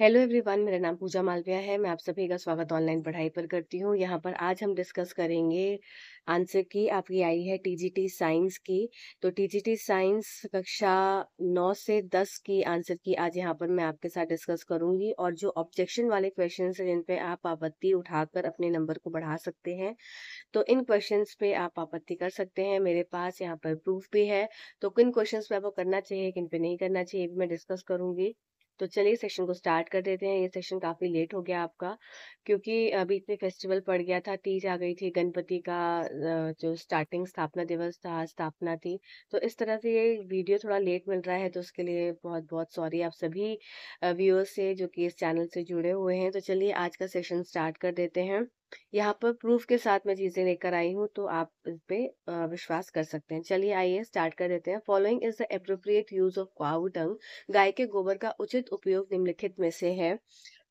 Hello everyone मेरा नाम पूजा मालविया है मैं आप सभी का स्वागत ऑनलाइन पढ़ाई पर करती हूँ यहाँ पर आज हम डिस्कस करेंगे आंसर की आपकी आई है टीजीटी साइंस की तो टीजीटी साइंस कक्षा नौ से दस की आंसर की आज यहाँ पर मैं आपके साथ डिस्कस करूंगी और जो ऑब्जेक्शन वाले क्वेश्चन हैं जिन पे आप आपत्ति उठाकर अपने नंबर को बढ़ा सकते हैं तो इन क्वेश्चन पे आप आपत्ति कर सकते हैं मेरे पास यहाँ पर प्रूफ भी है तो किन क्वेश्चन पे आपको करना चाहिए किन पे नहीं करना चाहिए भी मैं डिस्कस करूंगी तो चलिए सेशन को स्टार्ट कर देते हैं ये सेशन काफ़ी लेट हो गया आपका क्योंकि अभी इतने फेस्टिवल पड़ गया था तीज आ गई थी गणपति का जो स्टार्टिंग स्थापना दिवस था स्थापना थी तो इस तरह से ये वीडियो थोड़ा लेट मिल रहा है तो उसके लिए बहुत बहुत सॉरी आप सभी व्यूअर्स से जो कि इस चैनल से जुड़े हुए हैं तो चलिए आज का सेशन स्टार्ट कर देते हैं यहाँ पर प्रूफ के साथ मैं चीज़ें लेकर आई हूँ तो आप इस पर विश्वास कर सकते हैं चलिए आइए स्टार्ट कर देते हैं following is the appropriate use of cow dung गाय के गोबर का उचित उपयोग निम्नलिखित में से है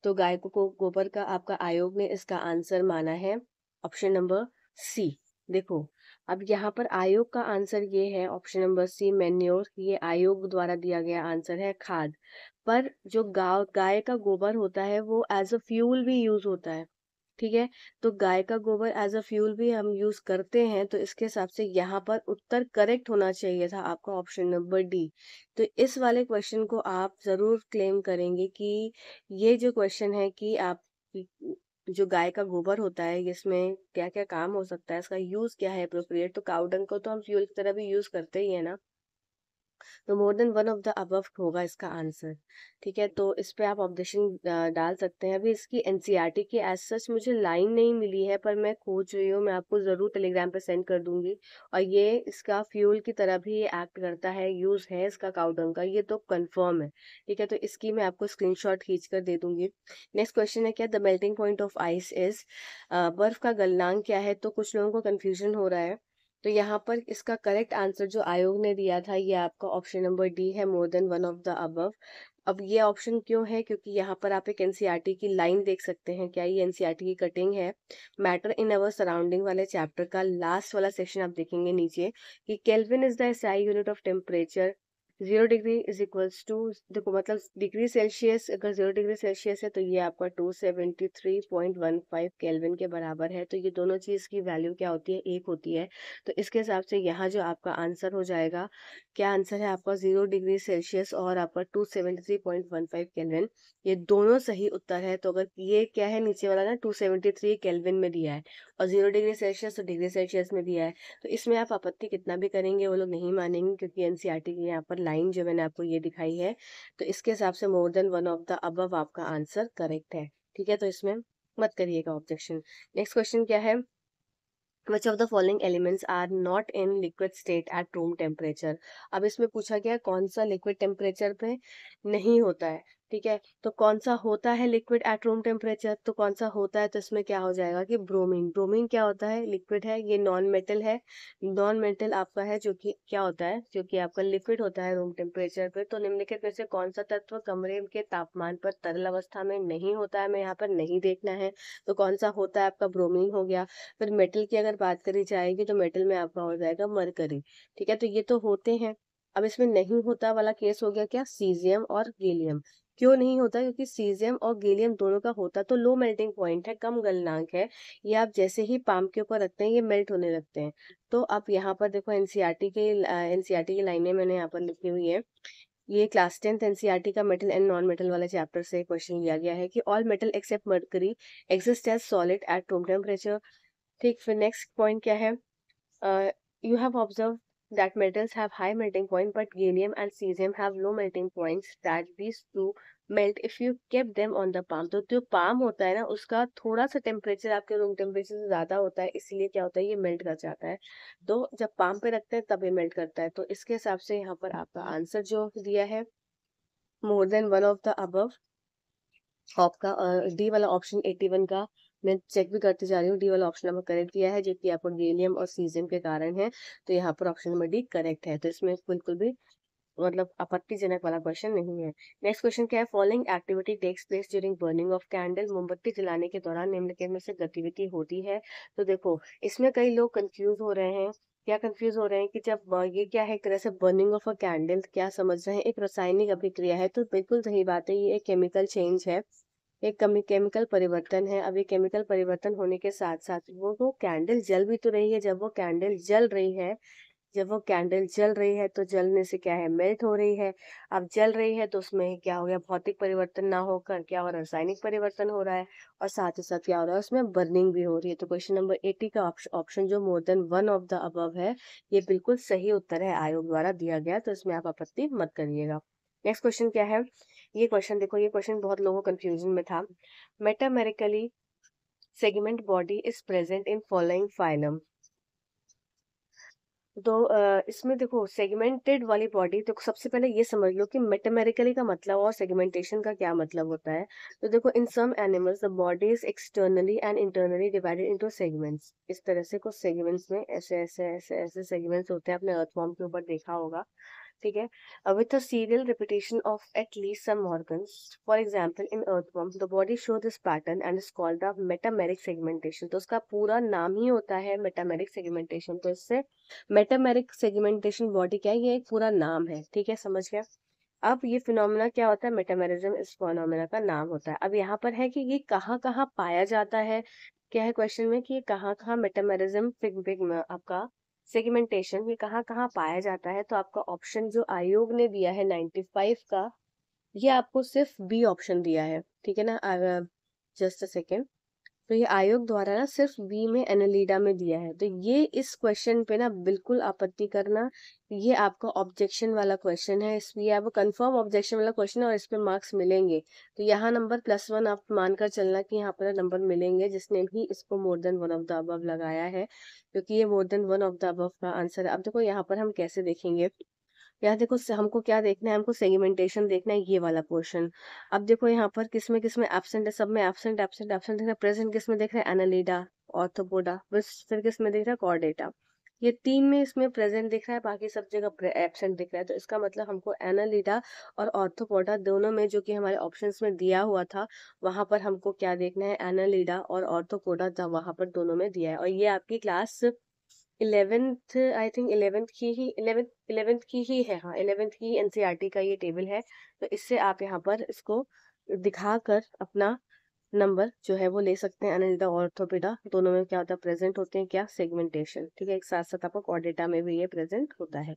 तो गाय को गोबर का आपका आयोग ने इसका आंसर माना है ऑप्शन नंबर सी देखो अब यहाँ पर आयोग का आंसर ये है ऑप्शन नंबर सी मैन्योर ये आयोग द्वारा दिया गया आंसर है खाद पर जो गाय का गोबर होता है वो एज अ फ्यूल भी यूज होता है ठीक है तो गाय का गोबर एज अ फ्यूल भी हम यूज करते हैं तो इसके हिसाब से यहाँ पर उत्तर करेक्ट होना चाहिए था आपका ऑप्शन नंबर डी तो इस वाले क्वेश्चन को आप जरूर क्लेम करेंगे कि ये जो क्वेश्चन है कि आप जो गाय का गोबर होता है इसमें क्या क्या काम हो सकता है इसका यूज क्या है अप्रोप्रिएट तो काउडंग को तो हम फ्यूल की तरह भी यूज करते ही है ना तो more than one of the above होगा इसका आंसर ठीक है तो इस पर आप ऑब्जेक्शन डाल सकते हैं अभी इसकी एन सी आर टी की एज सच मुझे लाइन नहीं मिली है पर मैं खोज रही हूँ मैं आपको ज़रूर टेलीग्राम पर सेंड कर दूंगी और ये इसका फ्यूल की तरह भी एक्ट करता है यूज़ है इसका काउडंग का ये तो कन्फर्म है ठीक है तो इसकी मैं आपको स्क्रीन शॉट खींच कर दे दूंगी नेक्स्ट क्वेश्चन है क्या the melting point of ice is बर्फ़ का गलनांग क्या है तो कुछ लोगों को कन्फ्यूजन हो रहा है तो यहाँ पर इसका करेक्ट आंसर जो आयोग ने दिया था ये आपका ऑप्शन नंबर डी है more than one of the above अब ये ऑप्शन क्यों है क्योंकि यहाँ पर आप एक एनसीईआरटी e की लाइन देख सकते हैं क्या ये एनसीईआरटी e की कटिंग है मैटर इन अवर सराउंडिंग वाले चैप्टर का लास्ट वाला सेक्शन आप देखेंगे नीचे कि kelvin is the SI unit of temperature zero degree is equals to देखो मतलब डिग्री सेल्सियस अगर जीरो डिग्री सेल्सियस है तो ये आपका two seventy three point one five kelvin के बराबर है तो ये दोनों चीज़ की वैल्यू क्या होती है एक होती है तो इसके हिसाब से यहाँ जो आपका आंसर हो जाएगा क्या आंसर है आपका जीरो डिग्री सेल्सियस और आपका two seventy three point one five kelvin ये दोनों सही उत्तर है तो अगर ये क्या है नीचे वाला ना टू सेवेंटी थ्री केलविन में दिया है और जीरो डिग्री सेल्सियस तो डिग्री सेल्सियस में भी है तो इसमें आप आपत्ति कितना भी करेंगे वो लोग नहीं मानेंगे क्योंकि एन e की यहाँ पर लाइन जो मैंने आपको ये दिखाई है तो इसके हिसाब से more than one of the above आपका आंसर करेक्ट है ठीक है तो इसमें मत करिएगा ऑब्जेक्शन नेक्स्ट क्वेश्चन क्या है which of the following elements are not in liquid state at room temperature अब इसमें पूछा गया कौन सा लिक्विड टेम्परेचर पे नहीं होता है ठीक है तो कौन सा होता है लिक्विड एट रूम टेम्परेचर तो कौन सा होता है तो इसमें क्या हो जाएगा कि ब्रोमीन ब्रोमीन क्या होता है लिक्विड है ये नॉन मेटल है नॉन मेटल आपका है जो कि क्या होता है जो कि आपका लिक्विड होता है रूम टेम्परेचर पर तो निम्नलिखित में से कौन सा तत्व कमरे के तापमान पर तरल अवस्था में नहीं होता है मैं यहाँ पर नहीं देखना है तो कौन सा होता है आपका ब्रोमीन हो गया फिर मेटल की अगर बात करी जाएगी तो मेटल में आपका हो जाएगा मरकरी ठीक है तो ये तो होते हैं अब इसमें नहीं होता वाला केस हो गया क्या सीजियम और गेलियम क्यों नहीं होता क्योंकि सीजियम और गेलियम दोनों का होता तो लो मेल्टिंग पॉइंट है कम गलनांक है ये आप जैसे ही पाम के ऊपर रखते हैं ये मेल्ट होने लगते हैं तो आप यहाँ पर देखो एनसीआरटी के एनसीआरटी की लाइनें मैंने यहाँ पर लिखी हुई है ये क्लास टेंथ एनसीआरटी का मेटल एंड नॉन मेटल वाला चैप्टर से क्वेश्चन लिया गया है कि all metal except mercury exist as solid at room temperature ठीक फिर नेक्स्ट पॉइंट क्या है you have observe that metals have high melting point but gallium and cesium have low melting points that these two melt if you keep them on the palm तो जो palm होता है ना उसका थोड़ा सा टेम्परेचर आपके रूम टेम्परेचर से ज़्यादा होता है इसलिए क्या होता है ये मेल्ट कर जाता है तो जब पाम पे रखते हैं तब ये मेल्ट करता है तो इसके हिसाब से यहाँ पर आपका आंसर जो दिया है more than one of the above आपका डी वाला ऑप्शन 81 का मैं चेक भी करते जा रही हूँ डी वाला ऑप्शन नंबर करेक्ट दिया है जो कि आपको गेलियम और सीजियम के कारण है तो यहाँ पर ऑप्शन नंबर डी करेक्ट है तो इसमें बिल्कुल भी मतलब आपत्तिजनक वाला क्वेश्चन नहीं है नेक्स्ट क्वेश्चन क्या है following activity takes place during burning of candle मोमबत्ती जलाने के दौरान निम्नलिखित में से गतिविधि होती है तो देखो इसमें कई लोग कंफ्यूज हो रहे हैं क्या कंफ्यूज हो रहे हैं कि जब ये क्या है एक तरह से बर्निंग ऑफ अ कैंडल क्या समझ रहे हैं एक रासायनिक अभिक्रिया है तो बिल्कुल सही बात है ये एक केमिकल चेंज है एक कमी केमिकल परिवर्तन है अब ये केमिकल परिवर्तन होने के साथ साथ वो वो कैंडल जल भी तो रही है जब वो कैंडल जल रही है जब वो कैंडल जल रही है तो जलने से क्या है मेल्ट हो रही है अब जल रही है तो उसमें क्या हो गया भौतिक परिवर्तन ना होकर क्या हो रहा है रासायनिक परिवर्तन हो रहा है और साथ ही साथ क्या हो रहा है उसमें बर्निंग भी हो रही है तो क्वेश्चन नंबर एटी का ऑप्शन जो more than one of the above है ये बिल्कुल सही उत्तर है आयोग द्वारा दिया गया तो इसमें आप आपत्ति मत करिएगा नेक्स्ट क्वेश्चन क्या है ये क्वेश्चन देखो ये क्वेश्चन बहुत लोगों कंफ्यूजन में था metamerically segment body is present in following phylum दो तो, इसमें देखो सेगमेंटेड वाली बॉडी देखो सबसे पहले ये समझ लो कि मेटामेरिकली का मतलब और सेगमेंटेशन का क्या मतलब होता है तो देखो in some animals the body is externally and internally divided into segments इस तरह से कुछ सेगमेंट्स में ऐसे ऐसे ऐसे ऐसे सेगमेंट्स होते हैं अपने अर्थफॉर्म के ऊपर देखा होगा ठीक है with a serial repetition of at least some organs for example in earthworms the body show this pattern and is called the metameric segmentation तो उसका पूरा नाम ही होता है मेटामेरिक सेगमेंटेशन तो इससे मेटामेरिक सेगमेंटेशन बॉडी क्या है ये एक पूरा नाम है ठीक है समझ गया अब ये फिनोमिना क्या होता है मेटामेरिज्म इस फिनोमिना का नाम होता है अब यहाँ पर है कि ये कहाँ कहाँ पाया जाता है क्या है क्वेश्चन में कि ये कहाँ कहाँ मेटामेरिज्म आपका सेगमेंटेशन ये कहाँ कहाँ पाया जाता है तो आपका ऑप्शन जो आयोग ने दिया है नाइन्टी फाइव का ये आपको सिर्फ बी ऑप्शन दिया है ठीक है ना जस्ट अ सेकेंड तो ये आयोग द्वारा ना सिर्फ बी में एनालीडा में दिया है तो ये इस क्वेश्चन पे ना बिल्कुल आपत्ति करना ये आपका ऑब्जेक्शन वाला क्वेश्चन है इसलिए आपको कंफर्म ऑब्जेक्शन वाला क्वेश्चन है और इस पर मार्क्स मिलेंगे तो यहाँ नंबर प्लस वन आप मानकर चलना कि यहाँ पर नंबर मिलेंगे जिसने भी इसको more than one of the above लगाया है क्योंकि तो ये more than one of the above का आंसर है अब देखो यहाँ पर हम कैसे देखेंगे यहाँ देखो हमको क्या देखना है हमको सेगमेंटेशन देखना है ये वाला पोर्शन अब देखो यहाँ पर किस में किस में एबसेंट है सब में एबसेंट एबसेंट एबसेंट देख देखना प्रेजेंट किस में देख रहे हैं एनालिडा ऑर्थोपोडा फिर किस में देख रहे हैं कॉर्डेटा ये तीन में इसमें प्रेजेंट दिख रहा है बाकी सब जगह एबसेंट दिख रहा है तो इसका मतलब हमको एनालिडा और ऑर्थोपोडा दोनों में जो कि हमारे ऑप्शंस में दिया हुआ था वहां पर हमको क्या देखना है एनालिडा और ऑर्थोपोडा वहां पर दोनों में दिया है और ये आपकी class eleventh I think eleventh की ही इलेवेंथ इलेवेंथ की ही है हाँ इलेवेंथ की एनसीईआरटी e का ये टेबल है तो इससे आप यहाँ पर इसको दिखा कर अपना नंबर जो है वो ले सकते हैं अनिल्डा और ऑर्थोपेडा दोनों में क्या होता है प्रेजेंट होते हैं क्या सेगमेंटेशन ठीक है एक साथ साथ आपको कॉर्डेटा में भी ये प्रेजेंट होता है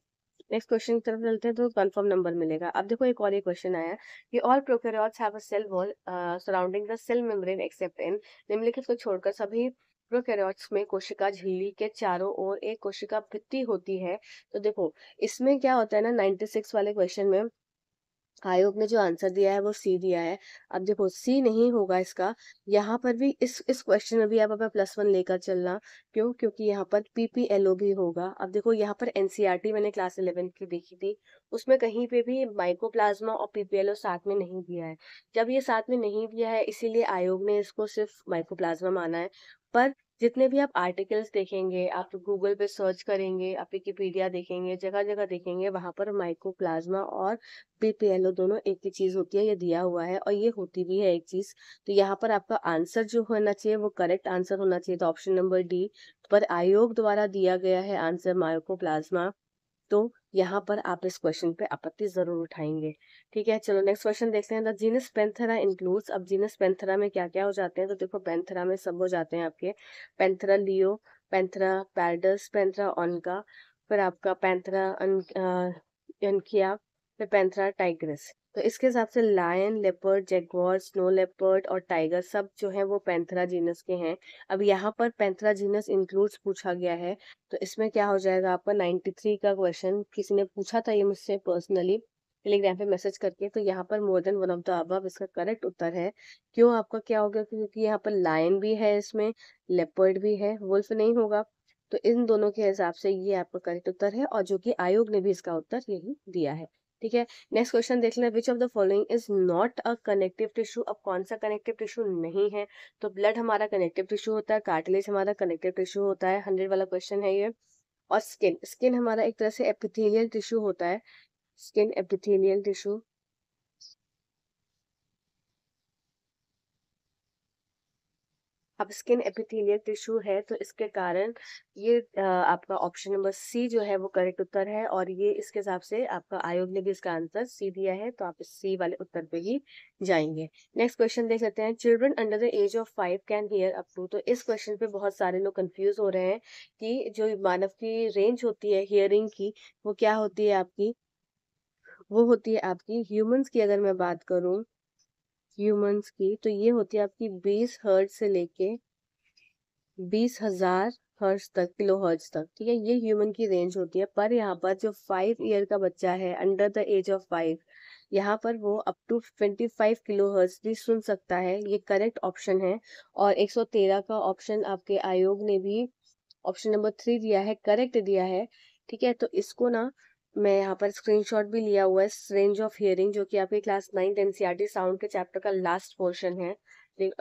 नेक्स्ट क्वेश्चन की तरफ चलते हैं तो कंफर्म नंबर मिलेगा अब देखो एक और ये क्वेश्चन आया कि all prokaryotes have a cell wall surrounding the cell membrane except in निम्नलिखित को छोड़कर सभी प्रोकैरियोट्स में कोशिका झिल्ली के चारों ओर एक कोशिका भित्ति होती है तो देखो इसमें क्या होता है ना 96 वाले क्वेश्चन में आयोग ने जो आंसर दिया है वो सी दिया है अब देखो सी नहीं होगा इसका यहाँ पर भी इस इस क्वेश्चन में भी आप अपना प्लस वन लेकर चलना क्यों क्योंकि यहाँ पर पीपीएलओ भी होगा अब देखो यहाँ पर एनसीईआरटी मैंने क्लास इलेवन की देखी थी उसमें कहीं पे भी माइकोप्लाज्मा और पीपीएलओ साथ में नहीं दिया है जब ये साथ में नहीं दिया है इसीलिए आयोग ने इसको सिर्फ माइकोप्लाज्मा माना है पर जितने भी आप आर्टिकल्स देखेंगे आप गूगल पे सर्च करेंगे आप विकीपीडिया देखेंगे जगह जगह देखेंगे वहां पर माइकोप्लाज्मा और पीपीएलओ दोनों एक ही चीज होती है ये दिया हुआ है और ये होती भी है एक चीज तो यहाँ पर आपका आंसर जो होना चाहिए वो करेक्ट आंसर होना चाहिए तो ऑप्शन नंबर डी पर आयोग द्वारा दिया गया है आंसर माइकोप्लाज्मा तो यहाँ पर आप इस क्वेश्चन पे आपत्ति जरूर उठाएंगे ठीक है चलो नेक्स्ट क्वेश्चन देखते हैं द जीनस पेंथरा इंक्लूड्स अब जीनस पेंथरा में क्या क्या हो जाते हैं तो देखो पेंथरा में सब हो जाते हैं आपके पेंथरा लियो पेंथरा पैरडस पेंथरा ऑनका फिर आपका पेंथरा अनकिया पेपेंथ्रा टाइग्रिस तो इसके हिसाब से lion leopard jaguar snow leopard और टाइगर सब जो है वो पैंथरा जीनस के हैं अब यहाँ पर पैंथरा जीनस इंक्लूड्स पूछा गया है तो इसमें क्या हो जाएगा आपका 93 का क्वेश्चन किसी ने पूछा था ये मुझसे पर्सनली टेलीग्राम पे मैसेज करके तो यहाँ पर more than one of the above इसका करेक्ट उत्तर है क्यों आपका क्या होगा क्योंकि यहाँ पर लायन भी है इसमें लेपर्ड भी है वुल्फ नहीं होगा तो इन दोनों के हिसाब से ये आपका करेक्ट उत्तर है और जो कि आयोग ने भी इसका उत्तर यही दिया है ठीक है नेक्स्ट क्वेश्चन देख लेना which of the following is not a connective tissue अब कौन सा कनेक्टिव टिश्यू नहीं है तो ब्लड हमारा कनेक्टिव टिश्यू होता है कार्टिलेज हमारा कनेक्टिव टिश्यू होता है हंड्रेड वाला क्वेश्चन है ये और स्किन स्किन हमारा एक तरह से एपिथेलियल टिश्यू होता है स्किन एपिथेलियल टिश्यू अब स्किन एपिथेलियल टिश्यू है तो इसके कारण ये आपका ऑप्शन नंबर सी जो है वो करेक्ट उत्तर है और ये इसके हिसाब से आपका आयोग ने भी इसका आंसर सी दिया है तो आप इस सी वाले उत्तर पे ही जाएंगे नेक्स्ट क्वेश्चन देख सकते हैं children under the age of five can hear up to तो इस क्वेश्चन पे बहुत सारे लोग कंफ्यूज हो रहे हैं कि जो मानव की रेंज होती है हियरिंग की वो क्या होती है आपकी वो होती है आपकी ह्यूमंस की अगर मैं बात करूँ ह्यूमंस की तो ये होती है आपकी बीस हर्ज से लेके बीस हजार हर्ज तक किलो हर्ज तक ठीक है ये ह्यूमन की रेंज होती है पर यहाँ पर जो फाइव ईयर का बच्चा है under the age of five यहाँ पर वो up to twenty five kilo hertz भी सुन सकता है ये करेक्ट ऑप्शन है और एक सौ तेरह का ऑप्शन आपके आयोग ने भी ऑप्शन नंबर थ्री दिया है करेक्ट दिया है ठीक है तो इसको ना मैं यहाँ पर स्क्रीनशॉट भी लिया हुआ है रेंज ऑफ हियरिंग जो कि आपके क्लास नाइन्थ एनसीईआरटी साउंड के चैप्टर का लास्ट पोर्शन है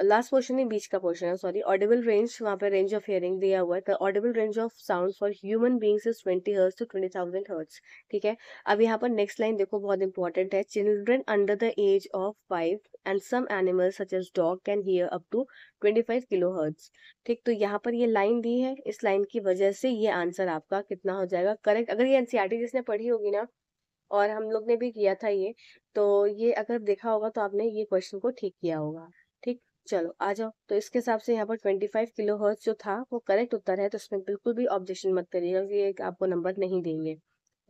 लास्ट पोर्शन ही बीच का पोर्शन है सॉरी ऑडिबल रेंज वहाँ पे रेंज ऑफ हियरिंग दिया हुआ है तो audible range of sound for human beings is twenty hertz to twenty thousand hertz ठीक है अब यहाँ पर नेक्स्ट लाइन देखो बहुत इंपॉर्टेंट है children under the age of five and some animals such as dog can hear up to twenty five kilo hertz ठीक तो यहाँ पर ये लाइन दी है इस लाइन की वजह से ये आंसर आपका कितना हो जाएगा करेक्ट अगर ये एनसीआरटी e जिसने पढ़ी होगी ना और हम लोग ने भी किया था ये तो ये अगर देखा होगा तो आपने ये क्वेश्चन को ठीक किया होगा चलो आ जाओ तो इसके हिसाब से यहाँ पर 25 किलो हर्ट्ज जो था वो करेक्ट उत्तर है तो इसमें बिल्कुल भी ऑब्जेक्शन मत करिएगा कि एक आपको नंबर नहीं देंगे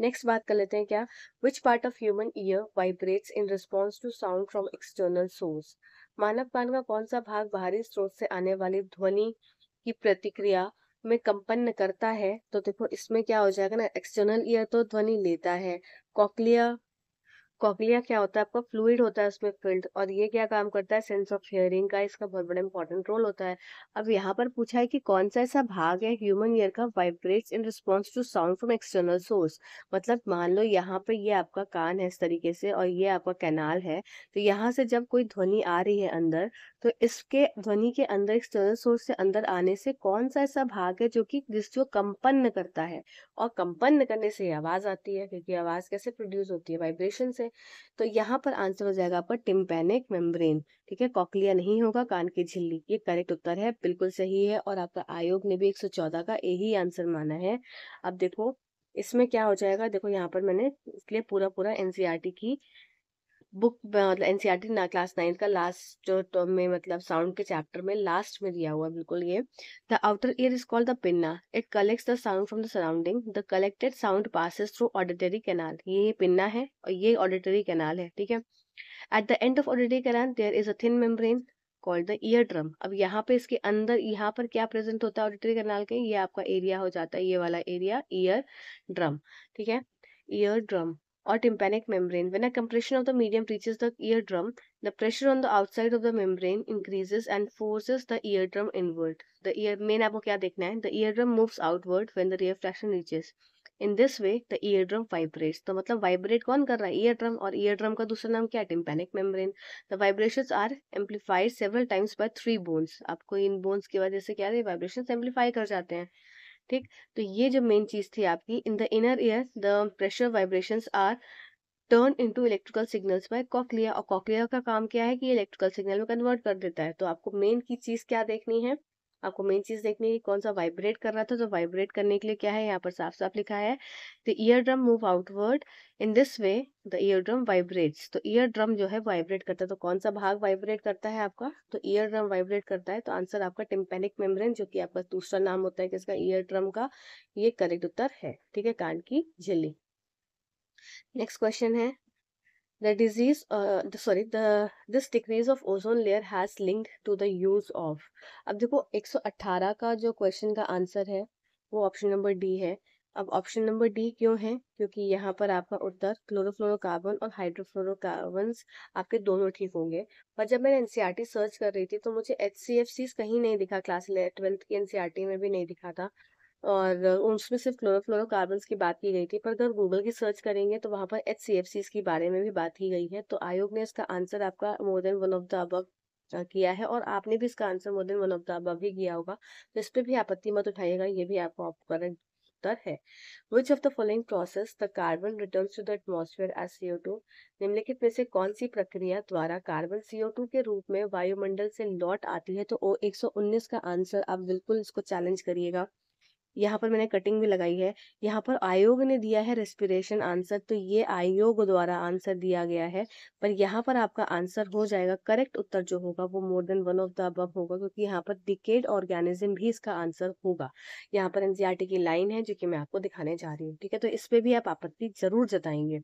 नेक्स्ट बात कर लेते हैं क्या which part of human ear vibrates in response to sound from external source मानव कान का कौन सा भाग बाहरी स्रोत से आने वाली ध्वनि की प्रतिक्रिया में कंपन्न करता है तो देखो इसमें क्या हो जाएगा ना एक्सटर्नल ईयर तो ध्वनि लेता है कॉकलिया कॉकलिया क्या होता है आपका फ्लूड होता है उसमें फिल्ड और ये क्या काम करता है सेंस ऑफ हियरिंग का इसका बहुत बड़ा इंपॉर्टेंट रोल होता है अब यहाँ पर पूछा है कि कौन सा ऐसा भाग है ह्यूमन ईयर का vibrates in response to sound from external source मतलब मान लो यहाँ पर ये आपका कान है इस तरीके से और ये आपका कैनाल है तो यहाँ से जब कोई ध्वनि आ रही है अंदर तो इसके ध्वनि के अंदर एक्सटर्नल सोर्स से अंदर आने से कौन सा ऐसा भाग है जो कि जिसको कंपन्न करता है और कंपन्न करने से आवाज आती है क्योंकि आवाज कैसे प्रोड्यूस होती है वाइब्रेशन से तो यहाँ पर आंसर हो जाएगा आपका टिम्पेनिक मेम्ब्रेन ठीक है कॉकलिया नहीं होगा कान की झिल्ली ये करेक्ट उत्तर है बिल्कुल सही है और आपका आयोग ने भी एक का यही आंसर माना है अब देखो इसमें क्या हो जाएगा देखो यहाँ पर मैंने इसलिए पूरा पूरा एनसीआरटी की बुक मतलब एनसीईआरटी e ना क्लास नाइन्थ का लास्ट जो टर्म में मतलब साउंड के चैप्टर में लास्ट में दिया हुआ बिल्कुल ये the outer ear is called the pinna it collects the sound from the surrounding the collected sound passes through auditory canal ये पिन्ना है और ये ऑडिटरी कैनाल है ठीक है at the end of auditory canal there is a thin membrane called the ear drum अब यहाँ पे इसके अंदर यहाँ पर क्या प्रेजेंट होता है ऑडिटरी कैनाल के ये आपका एरिया हो जाता है ये वाला एरिया ईयर ड्रम ठीक है ear drum or tympanic membrane. When a compression of the medium reaches the eardrum, the pressure on the outside of the membrane increases and forces the eardrum inward. The ear main आपको क्या देखना है? The eardrum moves outward when the refraction reaches. In this way the eardrum vibrates तो मतलब vibrate कौन कर रहा है ईयरड्रम और ईयरड्रम का दूसरा नाम क्या है tympanic membrane the vibrations are amplified several times by three bones आपको इन बोन्स की वजह से क्या है वाइब्रेशन एम्पलीफाई कर जाते हैं ठीक तो ये जो मेन चीज़ थी आपकी in the inner ear the pressure vibrations are turn into electrical signals by cochlea और कॉकलिया का काम क्या है कि इलेक्ट्रिकल सिग्नल में कन्वर्ट कर देता है तो आपको मेन की चीज़ क्या देखनी है आपको मेन चीज़ देखनी है कौन सा वाइब्रेट कर रहा था तो वाइब्रेट करने के लिए क्या है यहाँ पर साफ साफ लिखा है the ear drum move outward in this way the ear drum vibrates तो ईयर ड्रम जो है वाइब्रेट करता है तो कौन सा भाग वाइब्रेट करता है आपका तो ईयर ड्रम वाइब्रेट करता है तो आंसर आपका टिम्पेनिक मेम्ब्रेन जो कि आपका दूसरा नाम होता है किसका ईयर ड्रम का ये करेक्ट उत्तर है ठीक है कान की झिल्ली नेक्स्ट क्वेश्चन है The disease, uh, the, sorry, the this decrease of ozone layer has linked to the use of. अब देखो 118 का जो क्वेश्चन का आंसर है वो ऑप्शन नंबर डी है अब ऑप्शन नंबर डी क्यों है क्योंकि यहाँ पर आपका उत्तर क्लोरोफ्लोरोकार्बन और हाइड्रोफ्लोरोकार्बन आपके दोनों ठीक होंगे पर जब मैं एनसीईआरटी सर्च कर रही थी तो मुझे एच कहीं नहीं दिखा क्लास ट्वेल्थ की एनसीईआरटी e में भी नहीं दिखा था और उसमें सिर्फ क्लोरोफ्लोरोकार्बन की बात की गई थी पर अगर गूगल की सर्च करेंगे तो वहाँ पर एच के बारे में भी बात की गई है तो आयोग ने इसका आंसर आपका more than one of the above किया है और आपने भी इसका answer more than one of the above ही किया होगा तो इस पर भी आपत्ति मत उठाइएगा ये भी आपको करेक्ट उत्तर है which of the following process the carbon return to the atmosphere as C निम्नलिखित में से कौन सी प्रक्रिया द्वारा कार्बन सीओ के रूप में वायुमंडल से लौट आती है तो ओ एक का आंसर आप बिल्कुल इसको चैलेंज करिएगा यहाँ पर मैंने कटिंग भी लगाई है यहाँ पर आयोग ने दिया है रेस्पिरेशन आंसर तो ये आयोग द्वारा आंसर दिया गया है पर यहाँ पर आपका आंसर हो जाएगा करेक्ट उत्तर जो होगा वो more than one of the above होगा क्योंकि यहाँ पर डिकेड ऑर्गेनिज्म भी इसका आंसर होगा यहाँ पर एनसीआरटी की लाइन है जो कि मैं आपको दिखाने जा रही हूँ ठीक है तो इस पर भी आप आपत्ति जरूर जताएंगे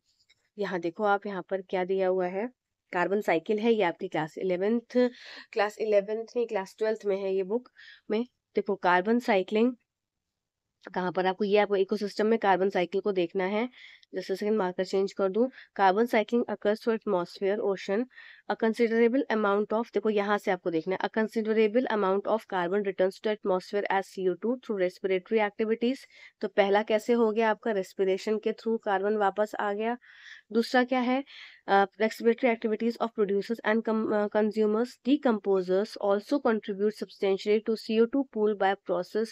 यहाँ देखो आप यहाँ पर क्या दिया हुआ है कार्बन साइकिल है ये आपकी क्लास इलेवेंथ क्लास इलेवेंथ नहीं क्लास ट्वेल्थ में है ये बुक में देखो कार्बन साइकिलिंग कहाँ पर आपको ये आपको इकोसिस्टम में कार्बन साइकिल को देखना है जैसे सेकंड मार्कर चेंज कर दूं carbon cycling occurs to atmosphere ocean a considerable amount of देखो यहाँ से आपको देखना है a considerable amount of carbon return to atmosphere as CO two through respiratory activities तो पहला कैसे हो गया आपका रेस्पिरेशन के थ्रू कार्बन वापस आ गया दूसरा क्या है respiratory activities of producers and consumers decomposers also contribute substantially to C O two pool by process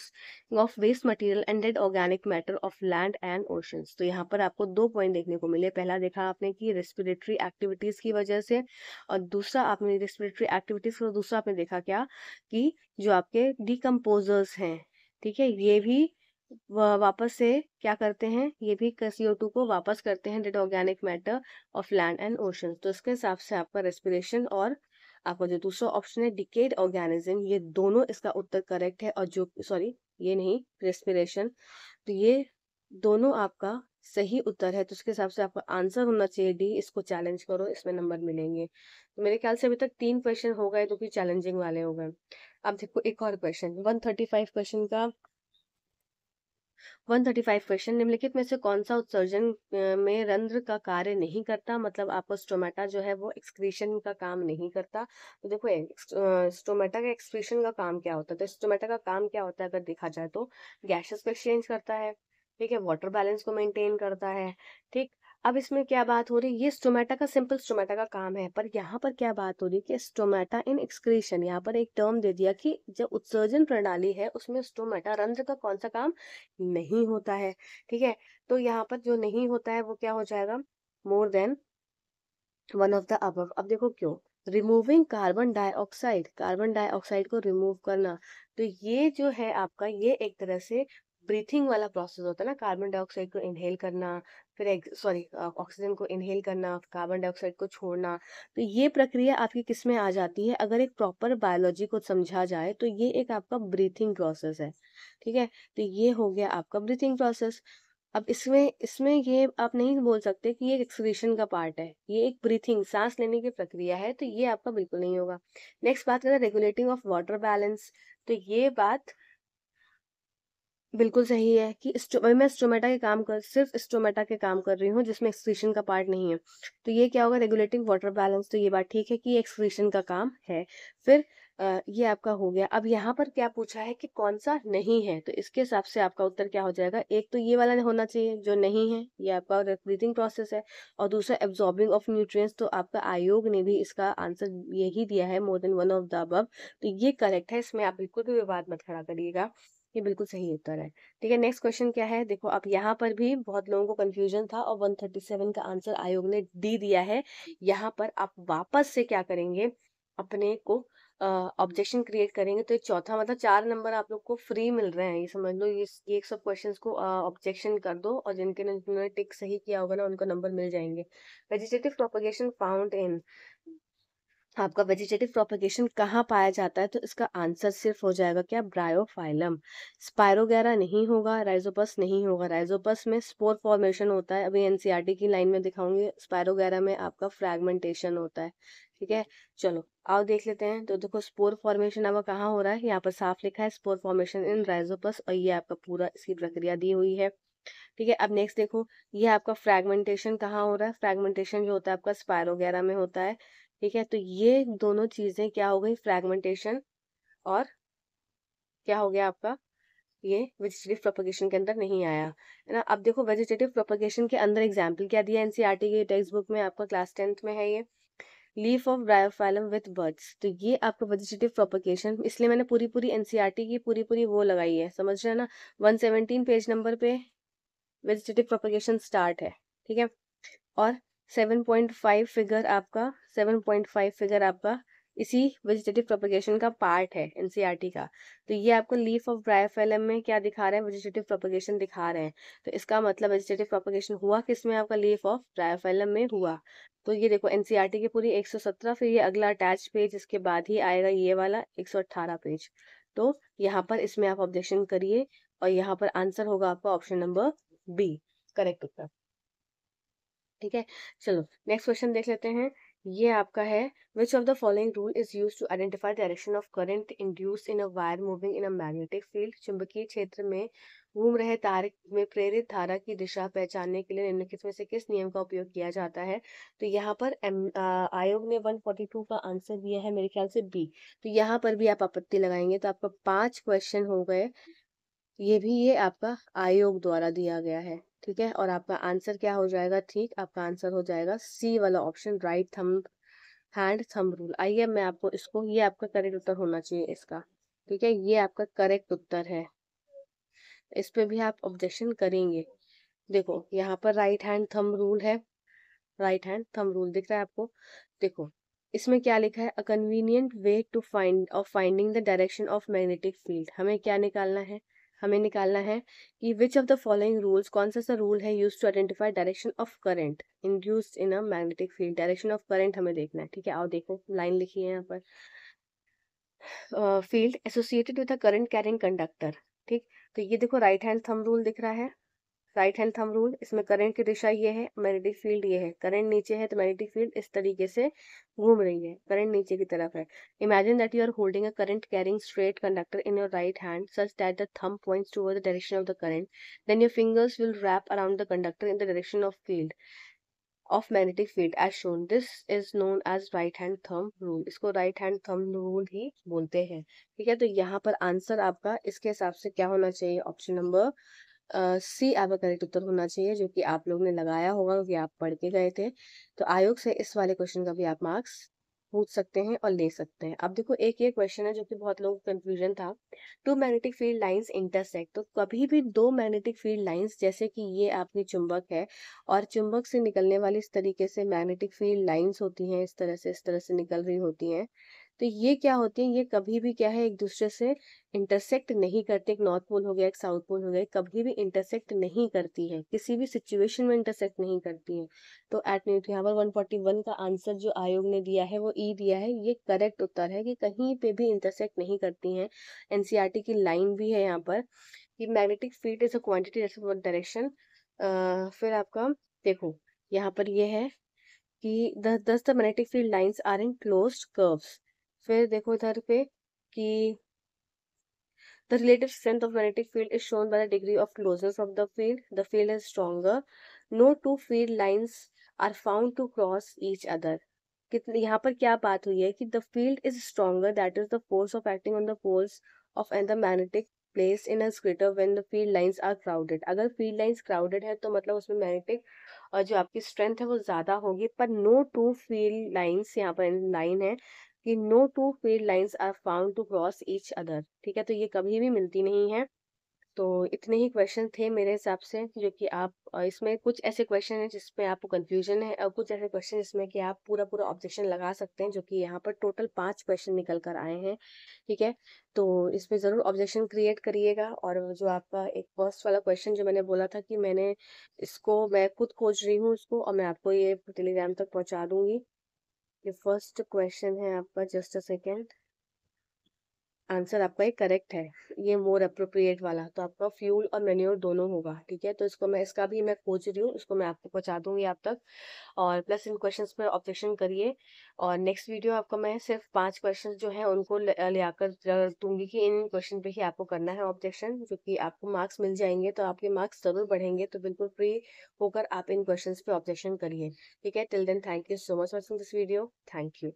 of waste material and dead organic matter of land and oceans तो यहाँ पर आपको दो पॉइंट देखने को मिले पहला देखा आपने कि रेस्पिरेटरी एक्टिविटीज की वजह से और दूसरा आपने रेस्पिरेटरी एक्टिविटीज और दूसरा आपने देखा क्या कि जो आपके डीकम्पोजर्स हैं ठीक है ये भी वापस से क्या करते हैं ये भी सीओ टू को वापस करते हैं dead organic matter of land and ocean तो इसके हिसाब से आपका रेस्पिरेशन और आपका जो दूसरा ऑप्शन है डिकेड ऑर्गेनिज्म ये दोनों इसका उत्तर करेक्ट है और जो सॉरी ये नहीं रेस्पिरेशन तो ये दोनों आपका सही उत्तर है तो उसके हिसाब से आपका आंसर होना चाहिए डी इसको चैलेंज करो इसमें नंबर मिलेंगे तो मेरे ख्याल से अभी तक तीन क्वेश्चन हो गए जो कि चैलेंजिंग वाले हो गए अब देखो एक और question one thirty five question का 135 क्वेश्चन निम्नलिखित में से कौन सा उत्सर्जन में रंध्र का कार्य नहीं करता मतलब आपको स्टोमेटा जो है वो एक्सक्रीशन का काम नहीं करता तो देखो स्टोमेटा का एक्सक्रीशन का काम क्या होता है तो स्टोमेटा का काम क्या होता है अगर देखा जाए तो गैसेस को एक्सचेंज करता है ठीक है वाटर बैलेंस को मेंटेन करता है ठीक अब इसमें क्या बात हो रही है ये स्टोमेटा का सिंपल स्टोमेटा का काम है पर यहाँ पर क्या बात हो रही है कि स्टोमेटा इन एक्सक्रीशन यहाँ पर एक टर्म दे दिया कि जो उत्सर्जन प्रणाली है उसमें स्टोमेटा रंध्र का कौन सा काम नहीं होता है ठीक है तो यहाँ पर जो नहीं होता है वो क्या हो जाएगा more than one of the above अब देखो क्यों removing carbon dioxide carbon dioxide को रिमूव करना तो ये जो है आपका ये एक तरह से ब्रीथिंग वाला प्रोसेस होता है ना कार्बन डाइऑक्साइड को इनहेल करना फिर सॉरी ऑक्सीजन को इनहेल करना कार्बन डाइऑक्साइड को छोड़ना तो ये प्रक्रिया आपके किस में आ जाती है अगर एक प्रॉपर बायोलॉजी को समझा जाए तो ये एक आपका ब्रीथिंग प्रोसेस है ठीक है तो ये हो गया आपका ब्रीथिंग प्रोसेस अब इसमें इसमें ये आप नहीं बोल सकते कि ये एक्सक्रीशन का पार्ट है ये एक ब्रीथिंग सांस लेने की प्रक्रिया है तो ये आपका बिल्कुल नहीं होगा नेक्स्ट बात करें रेगुलेटिंग ऑफ वाटर बैलेंस तो ये बात बिल्कुल सही है कि अभी मैं स्टोमेटा के काम कर सिर्फ स्टोमेटा के काम कर रही हूँ जिसमें एक्सक्रीशन का पार्ट नहीं है तो ये क्या होगा रेगुलेटिंग वाटर बैलेंस तो ये बात ठीक है कि एक्सक्रीशन का काम है फिर ये आपका हो गया अब यहाँ पर क्या पूछा है कि कौन सा नहीं है तो इसके हिसाब से आपका उत्तर क्या हो जाएगा एक तो ये वाला होना चाहिए जो नहीं है ये आपका ब्रीथिंग प्रोसेस है और दूसरा एब्जॉर्बिंग ऑफ न्यूट्रिएंट्स तो आपका आयोग ने भी इसका आंसर यही दिया है more than one of the above तो ये करेक्ट है इसमें आप बिल्कुल भी विवाद मत खड़ा करिएगा ये बिल्कुल सही उत्तर है ठीक है नेक्स्ट क्वेश्चन क्या है देखो अब यहाँ पर भी बहुत लोगों को कंफ्यूजन था और 137 का आंसर आयोग ने दी दिया है यहाँ पर आप वापस से क्या करेंगे अपने को ऑब्जेक्शन uh, क्रिएट करेंगे तो चौथा मतलब चार नंबर आप लोग को फ्री मिल रहे हैं ये समझ लो ये ये सब क्वेश्चन को ऑब्जेक्शन uh, कर दो और जिनके जिन्होंने टिक सही किया होगा ना उनको नंबर मिल जाएंगे वेजिटेटिव प्रोपोगेशन फाउंड इन आपका वेजिटेटिव प्रोपेगेशन कहाँ पाया जाता है तो इसका आंसर सिर्फ हो जाएगा क्या ब्रायोफाइलम स्पायरोगैरा नहीं होगा राइजोपस नहीं होगा राइजोपस में स्पोर फॉर्मेशन होता है अभी एनसीईआरटी e की लाइन में दिखाऊंगी स्पायरोगैरा में आपका फ्रैगमेंटेशन होता है ठीक है चलो आओ देख लेते हैं तो देखो स्पोर फॉर्मेशन आपका कहाँ हो रहा है यहाँ पर साफ लिखा है स्पोर फॉर्मेशन इन राइजोपस और ये आपका पूरा इसकी प्रक्रिया दी हुई है ठीक है अब नेक्स्ट देखो ये आपका फ्रेगमेंटेशन कहाँ हो रहा है फ्रेगमेंटेशन जो होता है आपका स्पायरोगैरा में होता है ठीक है तो ये दोनों चीज़ें क्या हो गई फ्रेगमेंटेशन और क्या हो गया आपका ये वेजिटेटिव प्रोपोगेशन के अंदर नहीं आया है ना अब देखो वेजिटेटिव प्रोपोगेशन के अंदर एग्जाम्पल क्या दिया एनसीईआरटी e के टेक्स्ट बुक में आपका क्लास टेंथ में है ये leaf of bryophyllum with birds तो ये आपका वेजिटेटिव प्रोपोगेशन इसलिए मैंने पूरी पूरी एनसीईआरटी e की पूरी पूरी वो लगाई है समझ रहे हैं ना वन सेवनटीन पेज नंबर पे वेजिटेटिव प्रोपोगेशन स्टार्ट है ठीक है और सेवन पॉइंट फाइव फिगर आपका सेवन पॉइंट फाइव फिगर आपका इसी वेजिटेटिव प्रोपोगेशन का पार्ट है एनसीईआरटी e का तो ये आपको लीफ ऑफ ब्रायफेलम में क्या दिखा रहे हैं वेजिटेटिव प्रोपोगेशन दिखा रहे हैं तो इसका मतलब वेजिटेटिव प्रोपोगेशन हुआ किस में आपका लीफ ऑफ ब्रायफेलम में हुआ तो ये देखो एनसीईआरटी e की पूरी 117 फिर ये अगला अटैच पेज इसके बाद ही आएगा ये वाला 118 पेज तो यहाँ पर इसमें आप ऑब्जेक्शन करिए और यहाँ पर आंसर होगा आपका ऑप्शन नंबर बी करेक्ट उत्तर ठीक है चलो नेक्स्ट क्वेश्चन देख लेते हैं ये आपका है which of the following rule is use to identify direction of current induce in a wire moving in a magnetic field चुंबकीय क्षेत्र में घूम रहे तार में प्रेरित धारा की दिशा पहचानने के लिए निम्नलिखित में से किस नियम का उपयोग किया जाता है तो यहाँ पर एम, आयोग ने 142 का आंसर दिया है मेरे ख्याल से बी तो यहाँ पर भी आप आपत्ति लगाएंगे तो आपका पांच क्वेश्चन हो गए ये भी ये आपका आयोग द्वारा दिया गया है ठीक है और आपका आंसर क्या हो जाएगा ठीक आपका आंसर हो जाएगा सी वाला option right thumb hand thumb rule आइए मैं आपको इसको ये आपका करेक्ट उत्तर होना चाहिए इसका ठीक है ये आपका करेक्ट उत्तर है इस पर भी आप ऑब्जेक्शन करेंगे देखो यहाँ पर राइट हैंड थम रूल है राइट हैंड थम रूल दिख रहा है आपको देखो इसमें क्या लिखा है a convenient way to find of finding the direction of magnetic field हमें क्या निकालना है हमें निकालना है कि which of the following rules कौन सा सा रूल है use to identify direction of current induced in a magnetic field direction of current हमें देखना है ठीक है आओ देखो लाइन लिखी है यहाँ पर field associated with a current carrying conductor ठीक तो ये देखो राइट हैंड थम रूल दिख रहा है राइट हैंड थम रूल इसमें करंट की दिशा ये है मैग्नेटिक फील्ड ये है करंट नीचे है तो मैग्नेटिक फील्ड इस तरीके से घूम रही है करंट नीचे की तरफ है imagine that you are holding a current carrying straight conductor in your right hand such that the thumb points to the direction of the current then your fingers will wrap around the conductor in the direction of field of magnetic field as shown this is known as right hand thumb rule इसको right hand thumb rule ही बोलते हैं ठीक है तो यहाँ पर answer आपका इसके हिसाब से क्या होना चाहिए ऑप्शन नंबर सी आपका करेक्ट उत्तर होना चाहिए जो कि आप लोग ने लगाया होगा क्योंकि आप पढ़ के गए थे तो आयोग से इस वाले क्वेश्चन का भी आप मार्क्स पूछ सकते हैं और ले सकते हैं अब देखो एक ये क्वेश्चन है जो कि बहुत लोगों को कंफ्यूजन था two magnetic field lines intersect तो कभी भी दो मैग्नेटिक फील्ड लाइंस जैसे कि ये आपकी चुंबक है और चुंबक से निकलने वाली इस तरीके से मैग्नेटिक फील्ड लाइंस होती हैं इस तरह से इस तरह से निकल रही होती हैं तो ये क्या होते हैं ये कभी भी क्या है एक दूसरे से इंटरसेक्ट नहीं करते एक नॉर्थ पोल हो गया एक साउथ पोल हो गया कभी भी इंटरसेक्ट नहीं करती है किसी भी सिचुएशन में इंटरसेक्ट नहीं करती है तो एट न्यूट यहाँ पर वन फोर्टी वन का आंसर जो आयोग ने दिया है वो ई e दिया है ये करेक्ट उत्तर है कि कहीं पे भी इंटरसेक्ट नहीं करती हैं एनसीईआरटी e की लाइन भी है यहाँ पर कि magnetic field is a quantity direction फिर आपका देखो यहाँ पर ये है कि दस दस the magnetic field lines are in close curves फिर देखो इधर पे कि the relative strength of magnetic field is shown by the degree of closeness of the field the field is stronger. No two field lines are found to cross each other कितने यहाँ पर क्या बात हुई है कि the field is stronger that is the force of acting on the poles of and the magnetic place in a स्क्रिटर when the field lines are crowded अगर फील्ड लाइंस क्राउडेड है तो मतलब उसमें मैग्नेटिक जो आपकी स्ट्रेंथ है वो ज़्यादा होगी पर नो टू फील्ड लाइंस यहाँ पर लाइन है कि no two field lines are found to cross each other ठीक है तो ये कभी भी मिलती नहीं है तो इतने ही क्वेश्चन थे मेरे हिसाब से जो कि आप इसमें कुछ ऐसे क्वेश्चन हैं जिसमें आपको कंफ्यूजन है और कुछ ऐसे क्वेश्चन जिसमें कि आप पूरा पूरा ऑब्जेक्शन लगा सकते हैं जो कि यहाँ पर टोटल पांच क्वेश्चन निकल कर आए हैं ठीक है तो इसमें ज़रूर ऑब्जेक्शन क्रिएट करिएगा और जो आपका एक फर्स्ट वाला क्वेश्चन जो मैंने बोला था कि मैंने इसको मैं खुद खोज रही हूँ उसको और मैं आपको ये टेलीग्राम तक पहुँचा दूंगी ये फर्स्ट क्वेश्चन है आपका जस्ट अ सेकेंड आंसर आपका एक करेक्ट है ये मोर अप्रोप्रिएट वाला तो आपका फ्यूल और मेन्योर दोनों होगा ठीक है तो इसको मैं इसका भी मैं खोज रही हूँ इसको मैं आपको पहुँचा दूंगी आप तक और प्लस इन क्वेश्चंस में ऑब्जेक्शन करिए और नेक्स्ट वीडियो आपको मैं सिर्फ पांच क्वेश्चन जो है उनको ले आकर दूंगी कि इन क्वेश्चन पर ही आपको करना है ऑब्जेक्शन जो कि आपको मार्क्स मिल जाएंगे तो आपके मार्क्स ज़रूर बढ़ेंगे तो बिल्कुल फ्री होकर आप इन क्वेश्चन पर ऑब्जेक्शन करिए ठीक है till then thank you so much watching this video thank you